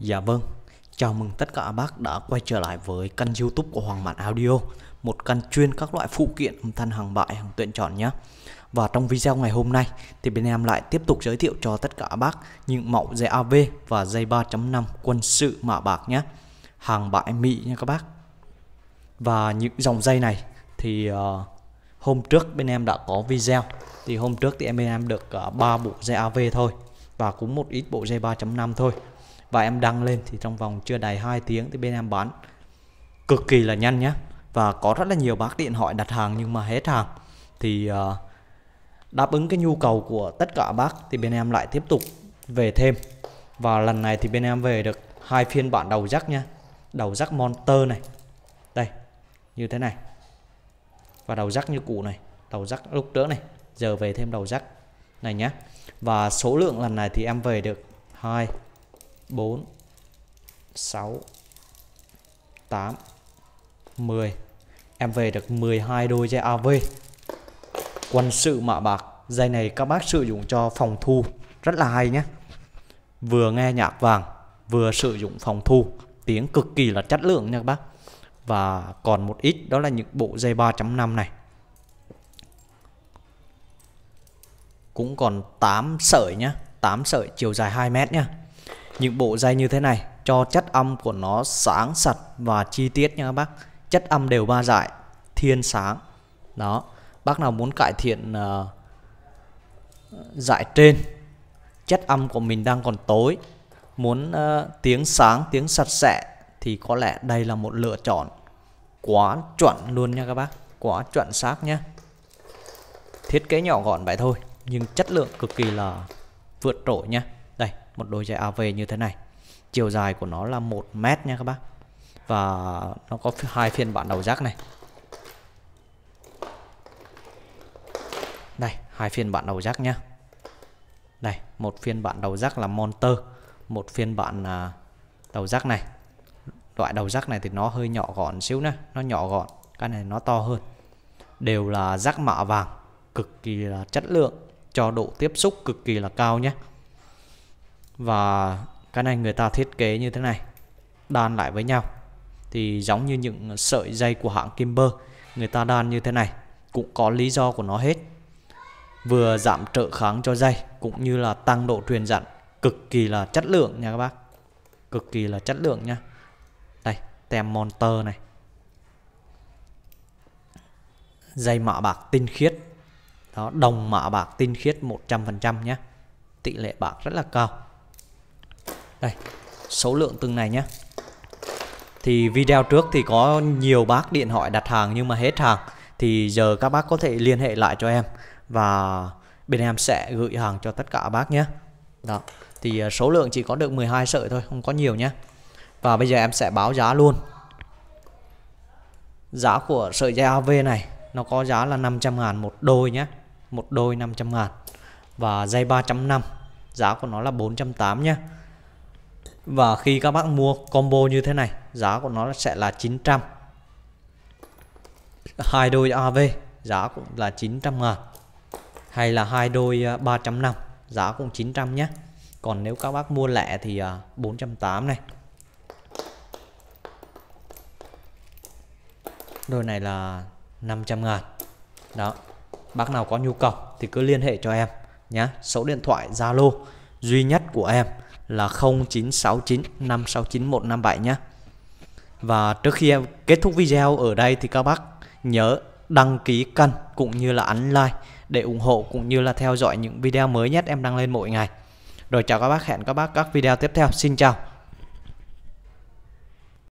Dạ vâng, chào mừng tất cả bác đã quay trở lại với kênh youtube của Hoàng Mạn Audio Một kênh chuyên các loại phụ kiện âm thanh hàng bại, hàng tuyển chọn nhé Và trong video ngày hôm nay thì bên em lại tiếp tục giới thiệu cho tất cả bác những mẫu dây AV và dây 3.5 quân sự mạ bạc nhé Hàng bại Mỹ nha các bác Và những dòng dây này thì uh, hôm trước bên em đã có video Thì hôm trước thì em bên em được uh, ờ, 3 bộ dây AV thôi và cũng một ít bộ dây 3.5 thôi và em đăng lên thì trong vòng chưa đầy 2 tiếng thì bên em bán cực kỳ là nhanh nhé và có rất là nhiều bác điện thoại đặt hàng nhưng mà hết hàng thì uh, đáp ứng cái nhu cầu của tất cả bác thì bên em lại tiếp tục về thêm và lần này thì bên em về được hai phiên bản đầu rắc nhá đầu rắc monster này đây như thế này và đầu rắc như cũ này đầu rắc lúc đỡ này giờ về thêm đầu rắc này nhá và số lượng lần này thì em về được hai 4 6 8 10 em về được 12 đôi dây AV quân sự mạ bạc dây này các bác sử dụng cho phòng thu rất là hay nhé vừa nghe nhạc vàng vừa sử dụng phòng thu tiếng cực kỳ là chất lượng nha các bác và còn một ít đó là những bộ dây 3.5 này cũng còn 8 sợi nhá 8 sợi chiều dài 2 mét nhá những bộ dây như thế này cho chất âm của nó sáng sạch và chi tiết nha các bác chất âm đều ba dải thiên sáng đó bác nào muốn cải thiện uh, dải trên chất âm của mình đang còn tối muốn uh, tiếng sáng tiếng sạch sẽ thì có lẽ đây là một lựa chọn quá chuẩn luôn nha các bác quá chuẩn xác nhé thiết kế nhỏ gọn vậy thôi nhưng chất lượng cực kỳ là vượt trội nha một đôi giày AV như thế này chiều dài của nó là 1 mét nha các bác và nó có hai phiên bản đầu rác này đây hai phiên bản đầu rác nhá đây một phiên bản đầu rác là Monter, một phiên bản à, đầu rác này loại đầu rác này thì nó hơi nhỏ gọn xíu nè nó nhỏ gọn cái này nó to hơn đều là rác mạ vàng cực kỳ là chất lượng cho độ tiếp xúc cực kỳ là cao nhé và cái này người ta thiết kế như thế này đan lại với nhau thì giống như những sợi dây của hãng Kimber người ta đan như thế này cũng có lý do của nó hết vừa giảm trợ kháng cho dây cũng như là tăng độ truyền dẫn cực kỳ là chất lượng nha các bác cực kỳ là chất lượng nha đây tem monster này dây mạ bạc tinh khiết đó đồng mạ bạc tinh khiết 100% nhé tỷ lệ bạc rất là cao đây số lượng từng này nhé thì video trước thì có nhiều bác điện thoại đặt hàng nhưng mà hết hàng thì giờ các bác có thể liên hệ lại cho em và bên em sẽ gửi hàng cho tất cả bác nhé đó thì à, số lượng chỉ có được 12 sợi thôi không có nhiều nhé và bây giờ em sẽ báo giá luôn giá của sợi dây AV này nó có giá là 500 ngàn một đôi nhé một đôi 500 ngàn và dây 3 năm giá của nó là 480 nhé và khi các bác mua combo như thế này Giá của nó sẽ là 900 hai đôi AV giá cũng là 900 ngàn Hay là hai đôi 3 à, năm giá cũng 900 nhé Còn nếu các bác mua lẻ thì 480 à, này Đôi này là 500 ngàn Đó Bác nào có nhu cầu thì cứ liên hệ cho em nhé Số điện thoại Zalo duy nhất của em là 0969569157 nhé. Và trước khi em kết thúc video ở đây thì các bác nhớ đăng ký kênh cũng như là ấn like để ủng hộ cũng như là theo dõi những video mới nhất em đăng lên mỗi ngày. Rồi chào các bác, hẹn các bác các video tiếp theo. Xin chào.